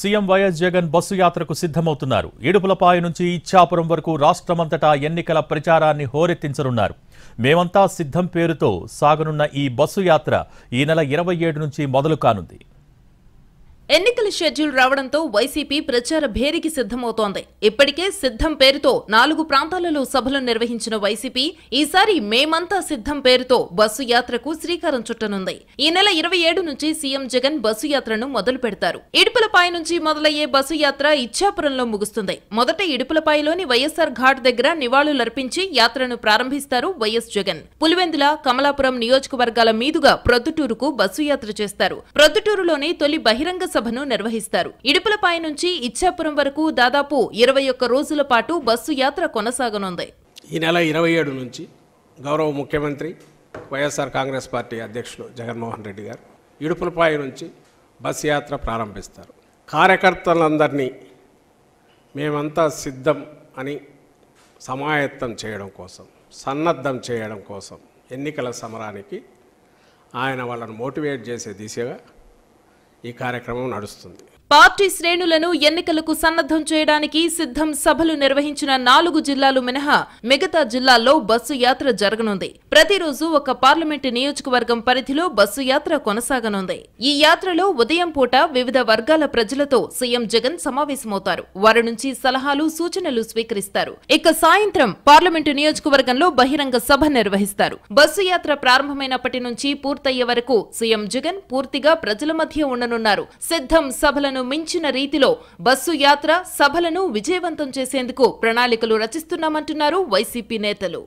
CM YS Jagan bus యాత్రకు సిద్ధమవుతున్నారు ఏడుపులపాయ నుంచి ఇచ్చాపురం వరకు రాష్ట్రమంతటా ఎన్నికల ప్రచారాన్ని హోరెత్తించనున్నారు మేమంతా సిద్ధం పేరుతో సాగనున్న ఈ బస్సు యాత్ర ఈ నెల ఇరవై ఏడు నుంచి మొదలు కానుంది ఎన్నికల షెడ్యూల్ రావడంతో వైసీపీ ప్రచార భేరికి సిద్ధమవుతోంది ఇప్పటికే సిద్ధం పేరుతో నాలుగు ప్రాంతాలలో సభలు నిర్వహించిన వైసీపీ ఈసారి మేమంతా సిద్ధం పేరుతో బస్సు యాత్రకు శ్రీకారం చుట్టనుంది ఈ నెల ఇరవై ఏడు నుంచి సీఎం జగన్ బస్సు యాత్రను మొదలు పెడతారు ఇడుపులపాయ నుంచి మొదలయ్యే బస్సు యాత్ర ఇచ్చాపురంలో ముగుస్తుంది మొదట ఇడుపులపాయలోని వైఎస్ఆర్ ఘాట్ దగ్గర నివాళులర్పించి యాత్రను ప్రారంభిస్తారు వైఎస్ జగన్ పులివెందుల కమలాపురం నియోజకవర్గాల మీదుగా ప్రొద్దుటూరుకు బస్సు యాత్ర చేస్తారు ప్రొద్దుటూరులోని తొలి బహిరంగ సభను నిర్వహిస్తారు ఇడుపులపాయ నుంచి ఇచ్చాపురం వరకు దాదాపు ఇరవై ఒక్క రోజుల పాటు బస్సు యాత్ర కొనసాగనుంది ఈ నెల ఇరవై ఏడు నుంచి గౌరవ ముఖ్యమంత్రి వైఎస్ఆర్ కాంగ్రెస్ పార్టీ అధ్యక్షులు జగన్మోహన్ రెడ్డి గారు ఇడుపులపాయ నుంచి బస్సు యాత్ర ప్రారంభిస్తారు కార్యకర్తలందరినీ మేమంతా సిద్ధం అని సమాయత్తం చేయడం కోసం సన్నద్ధం చేయడం కోసం ఎన్నికల సమరానికి ఆయన వాళ్ళను మోటివేట్ చేసే దిశగా ఈ కార్యక్రమం నడుస్తుంది పార్టీ శ్రేణులను ఎన్నికలకు సన్నద్ధం చేయడానికి సిద్ధం సభలు నిర్వహించిన నాలుగు జిల్లాలు మినహా మిగతా జిల్లాల్లో బస్సు యాత్ర జరగనుంది ప్రతిరోజు ఒక పార్లమెంటు నియోజకవర్గం పరిధిలో బస్సు యాత్ర కొనసాగనుంది ఈ యాత్రలో ఉదయం పూట వివిధ వర్గాల ప్రజలతో సీఎం జగన్ సమావేశమవుతారు వారి నుంచి సలహాలు సూచనలు స్వీకరిస్తారు ఇక సాయంత్రం పార్లమెంటు నియోజకవర్గంలో బహిరంగ సభ నిర్వహిస్తారు బస్సు యాత్ర ప్రారంభమైనప్పటి నుంచి పూర్తయ్యే వరకు సీఎం జగన్ పూర్తిగా ప్రజల మధ్య ఉండనున్నారు సిద్ధం సభలను అవసరాలను మించిన రీతిలో బస్సు యాత్ర సభలను విజయవంతం చేసేందుకు ప్రణాళికలు రచిస్తున్నామంటున్నారు వైసీపీ నేతలు